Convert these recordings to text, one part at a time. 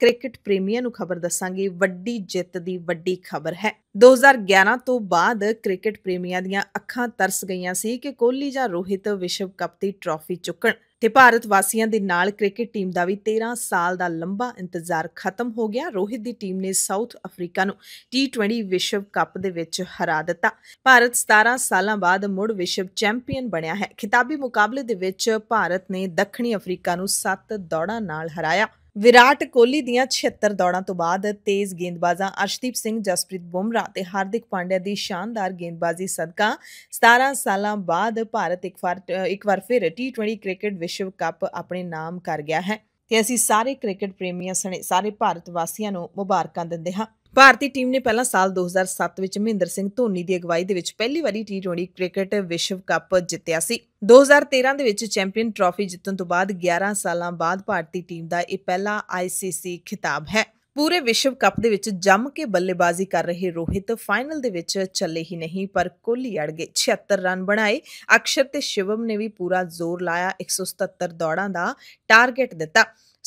cricket ਪ੍ਰੇਮੀਆਂ ਨੂੰ ਖਬਰ ਦੱਸਾਂਗੇ ਵੱਡੀ ਜਿੱਤ ਦੀ ਵੱਡੀ ਖਬਰ ਹੈ 2011 ਤੋਂ ਬਾਅਦ ਕ੍ਰਿਕਟ ਪ੍ਰੇਮੀਆਂ ਦੀਆਂ ਅੱਖਾਂ ਤਰਸ ਗਈਆਂ ਸੀ ਕਿ ਕੋਹਲੀ ਜਾਂ ਰੋਹਿਤ ਵਿਸ਼ਵ ਕੱਪ ਦੀ ਟਰਾਫੀ ਚੁੱਕਣ ਤੇ ਭਾਰਤ ਵਾਸੀਆਂ ਦੇ ਨਾਲ ਕ੍ਰਿਕਟ ਟੀਮ ਦਾ ਵੀ 13 ਸਾਲ ਦਾ ਲੰਬਾ ਇੰਤਜ਼ਾਰ ਖਤਮ ਹੋ ਗਿਆ ਰੋਹਿਤ ਦੀ ਟੀਮ ਨੇ ਸਾਊਥ ਅਫਰੀਕਾ ਨੂੰ T20 ਵਿਸ਼ਵ ਕੱਪ ਦੇ ਵਿੱਚ ਹਰਾ ਦਿੱਤਾ ਭਾਰਤ 17 ਸਾਲਾਂ ਬਾਅਦ ਮੁੜ ਵਿਸ਼ਵ ਚੈਂਪੀਅਨ ਬਣਿਆ ਹੈ ਖਿਤਾਬੀ ਮੁਕਾਬਲੇ ਦੇ ਵਿੱਚ ਭਾਰਤ ਨੇ ਦੱਖਣੀ ਅਫਰੀਕਾ ਨੂੰ 7 ਦੌੜਾਂ ਨਾਲ ਹਰਾਇਆ ਵਿਰਾਟ ਕੋਹਲੀ ਦੀਆਂ 76 ਦੌੜਾਂ ਤੋਂ ਬਾਅਦ ਤੇਜ਼ ਗੇਂਦਬਾਜ਼ਾਂ ਅਰਸ਼ਦੀਪ ਸਿੰਘ, ਜਸਪ੍ਰੀਤ ਬੁਮਰਾਹ ਤੇ ਹਾਰਦਿਕ ਪਾਂਡਿਆ ਦੀ ਸ਼ਾਨਦਾਰ ਗੇਂਦਬਾਜ਼ੀ ਸਦਕਾ 17 ਸਾਲਾਂ ਬਾਅਦ ਭਾਰਤ ਇੱਕ ਵਾਰ ਇੱਕ ਵਾਰ ਫਿਰ T20 ਕ੍ਰਿਕਟ ਵਿਸ਼ਵ ਕੱਪ ਆਪਣੇ ਨਾਮ ਕਰ ਗਿਆ ਹੈ ਤੇ ਅਸੀਂ ਸਾਰੇ ਕ੍ਰਿਕਟ ਪ੍ਰੇਮੀਆਂ ਸਣੇ ਸਾਰੇ ਭਾਰਤ ਵਾਸੀਆਂ ਨੂੰ ਮੁਬਾਰਕਾਂ ਦਿੰਦੇ ਹਾਂ ਭਾਰਤੀ ਟੀਮ ਨੇ ਪਹਿਲਾਂ ਸਾਲ 2007 ਵਿੱਚ ਮਹਿੰਦਰ ਸਿੰਘ ਧੋਨੀ ਦੀ ਅਗਵਾਈ ਦੇ ਵਿੱਚ ਪਹਿਲੀ ਵਾਰੀ ਟੀ20 ਕ੍ਰਿਕਟ ਵਿਸ਼ਵ ਕੱਪ ਜਿੱਤਿਆ ਸੀ 2013 ਦੇ ਵਿੱਚ ਚੈਂਪੀਅਨ ਟਰਾਫੀ ਜਿੱਤਣ ਤੋਂ ਬਾਅਦ 11 ਸਾਲਾਂ ਬਾਅਦ ਭਾਰਤੀ ਟੀਮ ਦਾ ਇਹ ਪਹਿਲਾ ਆਈਸੀਸੀ ਖਿਤਾਬ ਹੈ ਪੂਰੇ ਵਿਸ਼ਵ ਕੱਪ ਦੇ ਵਿੱਚ ਜੰਮ ਕੇ ਬੱਲੇਬਾਜ਼ੀ ਕਰ ਰਹੇ ਰੋਹਿਤ ਫਾਈਨਲ ਦੇ ਵਿੱਚ ਚੱਲੇ ਹੀ ਨਹੀਂ ਪਰ ਕੋਹਲੀ ਅੜ ਗਏ 76 ਰਨ ਬਣਾਏ ਅਕਸ਼ਰ ਤੇ ਸ਼ਿਵਮ ਨੇ ਵੀ ਪੂਰਾ ਜ਼ੋਰ ਲਾਇਆ 177 ਦੌੜਾਂ ਦਾ ਟਾਰਗੇਟ ਦਿੱਤਾ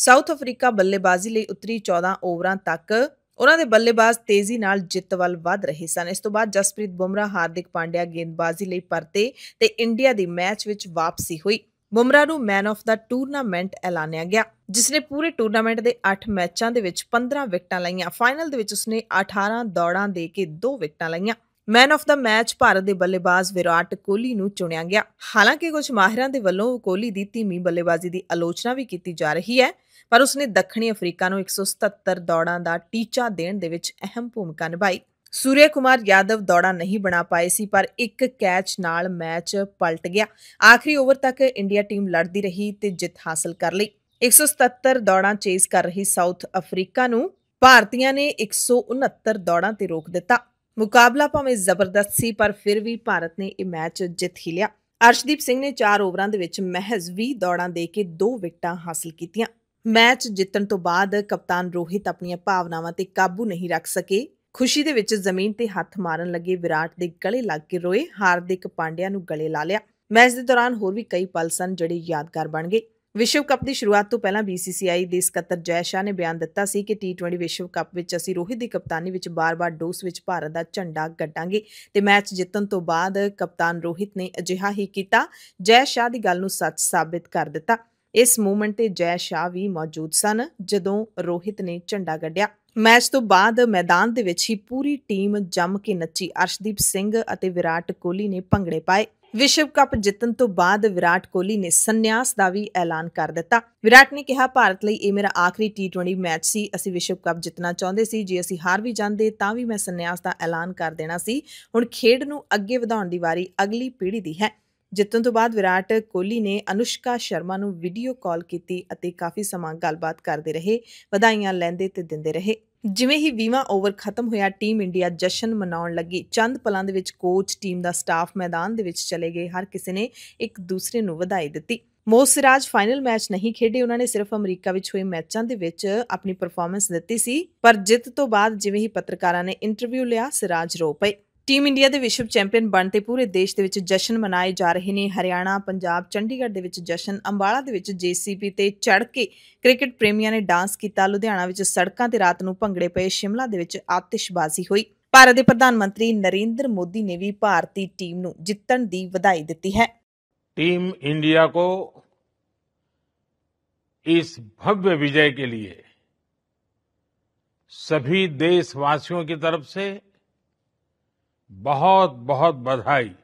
ਸਾਊਥ ਅਫਰੀਕਾ ਬੱਲੇਬਾਜ਼ੀ ਲਈ ਉਤਰੀ 14 ਓਵਰਾਂ ਤੱਕ ਉਹਨਾਂ ਦੇ ਬੱਲੇਬਾਜ਼ ਤੇਜ਼ੀ ਨਾਲ ਜਿੱਤ ਵੱਲ ਵਧ ਰਹੇ ਸਨ ਇਸ ਤੋਂ ਬਾਅਦ ਜਸਪ੍ਰੀਤ ਬੁਮਰਾ ਹਾਰਦਿਕ ਪਾਂਡਿਆ ਗੇਂਦਬਾਜ਼ੀ ਲਈ ਪਰਤੇ ਤੇ ਇੰਡੀਆ ਦੀ ਮੈਚ ਵਿੱਚ ਵਾਪਸੀ ਹੋਈ ਬੁਮਰਾ ਨੂੰ ਮੈਨ ਆਫ ਦਾ ਟੂਰਨਾਮੈਂਟ ਐਲਾਨਿਆ ਗਿਆ ਜਿਸ ਨੇ ਪੂਰੇ ਟੂਰਨਾਮੈਂਟ ਦੇ 8 ਮੈਚਾਂ ਦੇ ਵਿੱਚ 15 ਵਿਕਟਾਂ ਲਈਆਂ ਫਾਈਨਲ ਦੇ ਵਿੱਚ ਉਸਨੇ 18 ਦੌੜਾਂ ਦੇ ਕੇ 2 ਵਿਕਟਾਂ ਲਈਆਂ ਮੈਨ ਆਫ ਦਾ ਮੈਚ ਭਾਰਤ ਦੇ ਬੱਲੇਬਾਜ਼ ਵਿਰਾਟ ਕੋਹਲੀ ਨੂੰ ਚੁਣਿਆ ਗਿਆ ਹਾਲਾਂਕਿ ਕੁਝ ਮਾਹਿਰਾਂ ਦੇ ਵੱਲੋਂ ਕੋਹਲੀ ਦੀ ਧੀਮੀ ਬੱਲੇਬਾਜ਼ੀ ਦੀ ਆਲੋਚਨਾ ਵੀ ਕੀਤੀ ਜਾ ਰਹੀ ਹੈ ਪਰ ਉਸਨੇ ਦੱਖਣੀ ਅਫਰੀਕਾ ਨੂੰ 177 ਦੌੜਾਂ ਦਾ ਟੀਚਾ ਦੇਣ ਦੇ ਵਿੱਚ ਅਹਿਮ ਭੂਮਿਕਾ ਨਿਭਾਈ ਸੂਰਿਆ ਕੁਮਾਰ ਯਾਦਵ ਦੌੜਾ ਨਹੀਂ ਬਣਾ ਪਾਏ ਸੀ ਪਰ ਇੱਕ ਕੈਚ ਨਾਲ ਮੈਚ ਪਲਟ ਗਿਆ ਆਖਰੀ ਓਵਰ ਤੱਕ ਇੰਡੀਆ ਟੀਮ ਲੜਦੀ ਰਹੀ ਤੇ ਜਿੱਤ ਹਾਸਲ ਕਰ ਲਈ 177 ਦੌੜਾਂ ਚੇਸ ਕਰ ਰਹੀ ਸਾਊਥ ਅਫਰੀਕਾ ਨੂੰ ਭਾਰਤੀਆਂ ਨੇ 169 ਦੌੜਾਂ ਤੇ ਰੋਕ ਦਿੱਤਾ ਮੁਕਾਬਲਾ ਭਾਵੇਂ ਜ਼ਬਰਦਸਤ ਸੀ ਪਰ ਫਿਰ ਵੀ ਭਾਰਤ ਨੇ ਇਹ ਮੈਚ ਜਿੱਤ ਹੀ ਲਿਆ ਅਰਸ਼ਦੀਪ ਸਿੰਘ ਨੇ 4 ਓਵਰਾਂ ਦੇ ਵਿੱਚ ਮਹਿਜ਼ 20 ਦੌੜਾਂ ਦੇ ਕੇ 2 ਵਿਕਟਾਂ ਹਾਸਲ ਕੀਤੀਆਂ ਮੈਚ ਜਿੱਤਣ ਤੋਂ ਬਾਅਦ ਕਪਤਾਨ ਰੋਹਿਤ ਆਪਣੀਆਂ ਭਾਵਨਾਵਾਂ ਤੇ ਕਾਬੂ ਨਹੀਂ ਰੱਖ ਸਕੇ ਖੁਸ਼ੀ ਦੇ ਵਿੱਚ ਜ਼ਮੀਨ ਤੇ ਹੱਥ ਮਾਰਨ ਲੱਗੇ ਵਿਰਾਟ ਦੇ ਗਲੇ ਲੱਗ ਕੇ ਰੋਏ ਹਾਰਦਿਕ ਪਾਂਡਿਆ ਨੂੰ ਗਲੇ ਲਾ ਲਿਆ ਮੈਚ ਦੇ ਦੌਰਾਨ ਹੋਰ ਵੀ ਕਈ ਪਲ ਸਨ ਜਿਹੜੇ ਯਾਦਗਾਰ ਬਣ ਗਏ ਵਿਸ਼ਵ ਕੱਪ ਦੀ ਸ਼ੁਰੂਆਤ ਤੋਂ ਪਹਿਲਾਂ BCCI ਦੇ ਸਕੱਤਰ ਜੈ ਸ਼ਾਹ ਨੇ ਬਿਆਨ ਦਿੱਤਾ ਸੀ ਕਿ T20 ਵਿਸ਼ਵ ਕੱਪ ਵਿੱਚ ਅਸੀਂ ਰੋਹਿਤ ਦੀ ਕਪਤਾਨੀ ਵਿੱਚ ਬਾਰ-ਬਾਰ ਡੋਸ ਵਿੱਚ ਭਾਰਤ ਦਾ ਝੰਡਾ ਗੱਡਾਂਗੇ ਤੇ ਮੈਚ ਜਿੱਤਣ ਤੋਂ ਬਾਅਦ ਕਪਤਾਨ ਰੋਹਿਤ ਨੇ ਅਜਿਹਾ ਹੀ ਕੀਤਾ ਜੈ ਸ਼ਾਹ ਦੀ ਗੱਲ ਨੂੰ ਸੱਚ ਸਾਬਿਤ ਕਰ ਦਿੱਤਾ ਇਸ ਮੂਮੈਂਟ ਤੇ ਜੈ ਸ਼ਾਹ ਵੀ ਮੌਜੂਦ ਸਨ ਜਦੋਂ ਰੋਹਿਤ ਨੇ ਝੰਡਾ ਗੱਡਿਆ ਮੈਚ ਤੋਂ ਬਾਅਦ ਮੈਦਾਨ ਦੇ ਵਿੱਚ ਹੀ ਪੂਰੀ ਟੀਮ ਜੰਮ ਕੇ ਨੱਚੀ ਅਰਸ਼ਦੀਪ ਸਿੰਘ ਅਤੇ ਵਿਰਾਟ ਕੋਹਲੀ ਨੇ ਭੰਗੜੇ ਪਾਏ ਵਿਸ਼ਵ ਕੱਪ ਜਿੱਤਣ ਤੋਂ ਬਾਅਦ ਵਿਰਾਟ ਕੋਹਲੀ ਨੇ ਸੰਨਿਆਸ ਦਾ ਵੀ ਐਲਾਨ ਕਰ ਦਿੱਤਾ ਵਿਰਾਟ ਨੇ ਕਿਹਾ ਭਾਰਤ ਲਈ ਇਹ ਮੇਰਾ ਆਖਰੀ T20 ਮੈਚ ਸੀ ਅਸੀਂ ਵਿਸ਼ਵ ਕੱਪ ਜਿੱਤਣਾ ਚਾਹੁੰਦੇ ਸੀ ਜੇ ਅਸੀਂ ਹਾਰ ਵੀ ਜਾਂਦੇ ਤਾਂ ਵੀ ਮੈਂ ਸੰਨਿਆਸ ਦਾ ਐਲਾਨ ਕਰ ਦੇਣਾ ਸੀ ਹੁਣ ਖੇਡ ਨੂੰ ਅੱਗੇ ਵਧਾਉਣ ਦੀ ਵਾਰੀ ਅਗਲੀ ਪੀੜ੍ਹੀ ਦੀ ਹੈ ਜਿੱਤਣ ਤੋਂ ਬਾਅਦ ਵਿਰਾਟ ਕੋਹਲੀ ਨੇ ਅਨੁਸ਼ਕਾ ਸ਼ਰਮਾ ਨੂੰ ਵੀਡੀਓ ਕਾਲ ਕੀਤੀ ਅਤੇ ਕਾਫੀ ਸਮਾਂ ਗੱਲਬਾਤ ਕਰਦੇ ਰਹੇ ਵਧਾਈਆਂ ਲੈਂਦੇ ਤੇ ਦਿੰਦੇ ਰਹੇ ਜਿਵੇਂ ਹੀ 20ਵਾਂ ਓਵਰ ਖਤਮ ਹੋਇਆ ਟੀਮ ਇੰਡੀਆ ਜਸ਼ਨ ਮਨਾਉਣ ਲੱਗੀ ਚੰਦ ਪਲਾਂ ਦੇ ਵਿੱਚ ਕੋਚ ਟੀਮ ਦਾ ਸਟਾਫ ਮੈਦਾਨ ਦੇ ਵਿੱਚ ਚਲੇ ਗਏ ਹਰ ਕਿਸੇ ਨੇ ਇੱਕ ਦੂਸਰੇ ਨੂੰ ਵਧਾਈ ਦਿੱਤੀ ਮੋਸ ਸਿਰਾਜ ਫਾਈਨਲ ਮੈਚ ਨਹੀਂ ਖੇਡੇ ਉਹਨਾਂ ਨੇ ਸਿਰਫ ਅਮਰੀਕਾ ਵਿੱਚ ਹੋਏ ਮੈਚਾਂ ਦੇ ਵਿੱਚ ਆਪਣੀ ਪਰਫਾਰਮੈਂਸ ਦਿੱਤੀ ਸੀ ਪਰ ਜਿੱਤ ਤੋਂ ਬਾਅਦ ਜਿਵੇਂ ਹੀ ਪੱਤਰਕਾਰਾਂ ਨੇ ਇੰਟਰਵਿਊ ਲਿਆ ਸਿਰਾਜ ਰੋ ਪਏ ਟੀਮ ਇੰਡੀਆ ਦੇ ਵਿਸ਼ਵ ਚੈਂਪੀਅਨ ਬਣ ਤੇ ਪੂਰੇ ਦੇਸ਼ ਦੇ ਵਿੱਚ ਜਸ਼ਨ ਮਨਾਏ ਜਾ ਰਹੇ ਨੇ ਹਰਿਆਣਾ ਪੰਜਾਬ ਚੰਡੀਗੜ੍ਹ ਦੇ ਵਿੱਚ ਜਸ਼ਨ ਅੰਬਾਲਾ ਦੇ ਵਿੱਚ ਜੀਸੀਪੀ ਤੇ ਚੜ ਕੇ ਕ੍ਰਿਕਟ ਪ੍ਰੇਮੀਆਂ ਨੇ ਡਾਂਸ ਕੀਤਾ ਲੁਧਿਆਣਾ ਵਿੱਚ ਸੜਕਾਂ ਤੇ ਰਾਤ ਨੂੰ ਭੰਗੜੇ ਪਏ ਸ਼ਿਮਲਾ ਦੇ ਵਿੱਚ ਆਤਿਸ਼ਬਾਜ਼ੀ ਹੋਈ ਭਾਰਤ ਦੇ ਪ੍ਰਧਾਨ ਮੰਤਰੀ ਨਰਿੰਦਰ ਮੋਦੀ ਨੇ ਵੀ ਭਾਰਤੀ ਟੀਮ ਨੂੰ ਜਿੱਤਣ ਦੀ ਵਧਾਈ ਦਿੱਤੀ ਹੈ ਇੰਡੀਆ ਕੋ ਇਸ ਭਵਯ ਵਿਜੇ ਕੇ के ਸਭੀ ਦੇਸ਼ देशवासियों ਕੀ ਤਰਫ ਸੇ बहुत बहुत बधाई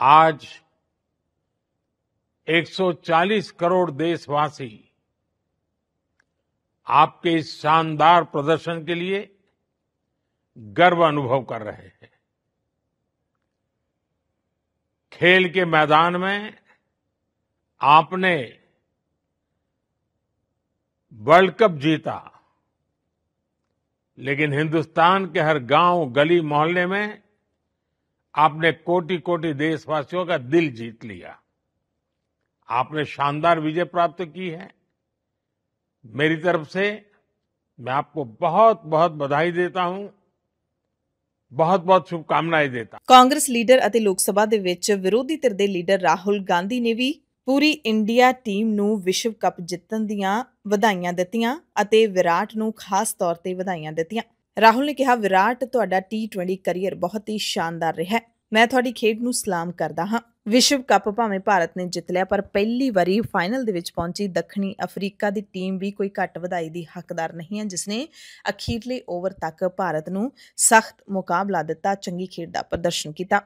आज 140 करोड़ देशवासी आपके इस शानदार प्रदर्शन के लिए गर्व अनुभव कर रहे हैं खेल के मैदान में आपने वर्ल्ड कप जीता लेकिन हिंदुस्तान के हर गांव गली मोहल्ले में आपने कोटि कोटि देशवासियों का दिल जीत लिया आपने शानदार विजय प्राप्त की है मेरी तरफ से मैं आपको बहुत बहुत बधाई देता हूं बहुत बहुत शुभकामनाएं देता कांग्रेस लीडर लोकसभा ਲੋਕ विरोधी ਦੇ ਵਿੱਚ ਵਿਰੋਧੀ ਧਿਰ ਦੇ ਲੀਡਰ ਪੂਰੀ ਇੰਡੀਆ ਟੀਮ ਨੂੰ ਵਿਸ਼ਵ ਕੱਪ ਜਿੱਤਣ ਦੀਆਂ ਵਧਾਈਆਂ ਦਿੱਤੀਆਂ ਅਤੇ ਵਿਰਾਟ ਨੂੰ ਖਾਸ ਤੌਰ ਤੇ ਵਧਾਈਆਂ ਦਿੱਤੀਆਂ ਰਾਹੁਲ ਨੇ ਕਿਹਾ ਵਿਰਾਟ ਤੁਹਾਡਾ T20 ਕੈਰੀਅਰ ਬਹੁਤ ਹੀ ਸ਼ਾਨਦਾਰ ਰਿਹਾ ਮੈਂ ਤੁਹਾਡੀ ਖੇਡ ਨੂੰ ਸਲਾਮ ਕਰਦਾ ਹਾਂ ਵਿਸ਼ਵ ਕੱਪ ਭਾਵੇਂ ਭਾਰਤ ਨੇ ਜਿੱਤ ਲਿਆ ਪਰ ਪਹਿਲੀ ਵਾਰੀ ਫਾਈਨਲ ਦੇ ਵਿੱਚ ਪਹੁੰਚੀ ਦੱਖਣੀ ਅਫਰੀਕਾ ਦੀ ਟੀਮ ਵੀ ਕੋਈ ਘੱਟ ਵਧਾਈ ਦੀ ਹੱਕਦਾਰ ਨਹੀਂ ਹੈ ਜਿਸ ਨੇ ਅਖੀਰਲੇ ਓਵਰ ਤੱਕ ਭਾਰਤ ਨੂੰ ਸਖਤ ਮੁਕਾਬਲਾ ਦਿੱਤਾ ਚੰਗੀ ਖੇਡ ਦਾ ਪ੍ਰਦਰਸ਼ਨ ਕੀਤਾ